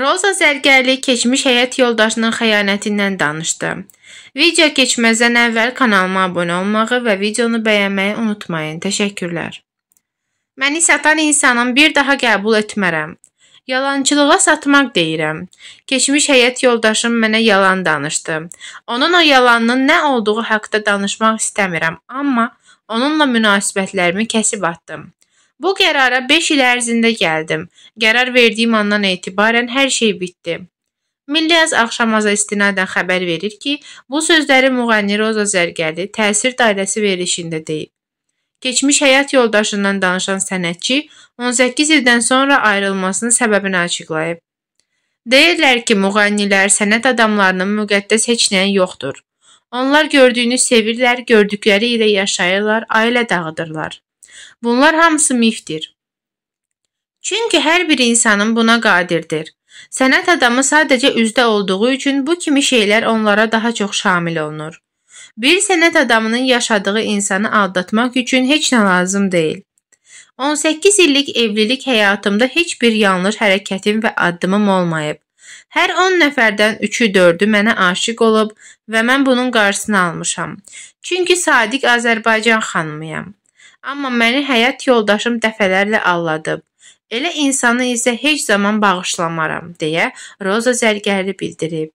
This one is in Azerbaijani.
Roza Zərgərli keçmiş həyat yoldaşının xəyanətindən danışdı. Video keçməzdən əvvəl kanalıma abunə olmağı və videonu bəyənməyi unutmayın. Təşəkkürlər. Məni satan insanın bir daha qəbul etmərəm. Yalançılığa satmaq deyirəm. Keçmiş həyat yoldaşım mənə yalan danışdı. Onun o yalanının nə olduğu haqqda danışmaq istəmirəm, amma onunla münasibətlərimi kəsib atdım. Bu qərara 5 il ərzində gəldim. Qərar verdiyim andan etibarən hər şey bitdi. Milli Əz Axşamaza istinadən xəbər verir ki, bu sözləri müğənni Roza Zərgəli təsir dairəsi verilişində deyib. Keçmiş həyat yoldaşından danışan sənətçi 18 ildən sonra ayrılmasının səbəbini açıqlayıb. Deyirlər ki, müğənnilər sənət adamlarının müqəddəs heç nəyi yoxdur. Onlar gördüyünü sevirlər, gördükləri ilə yaşayırlar, ailə dağıdırlar. Bunlar hamısı mifdir. Çünki hər bir insanın buna qadirdir. Sənət adamı sadəcə üzdə olduğu üçün bu kimi şeylər onlara daha çox şamil olunur. Bir sənət adamının yaşadığı insanı aldatmaq üçün heç nə lazım deyil. 18 illik evlilik həyatımda heç bir yanlış hərəkətim və addımım olmayıb. Hər 10 nəfərdən 3-ü 4-ü mənə aşiq olub və mən bunun qarşısını almışam. Çünki sadiq Azərbaycan xanımıyam. Amma məni həyat yoldaşım dəfələrlə aldadıb. Elə insanı isə heç zaman bağışlamaram, deyə Roza zərgərli bildirib.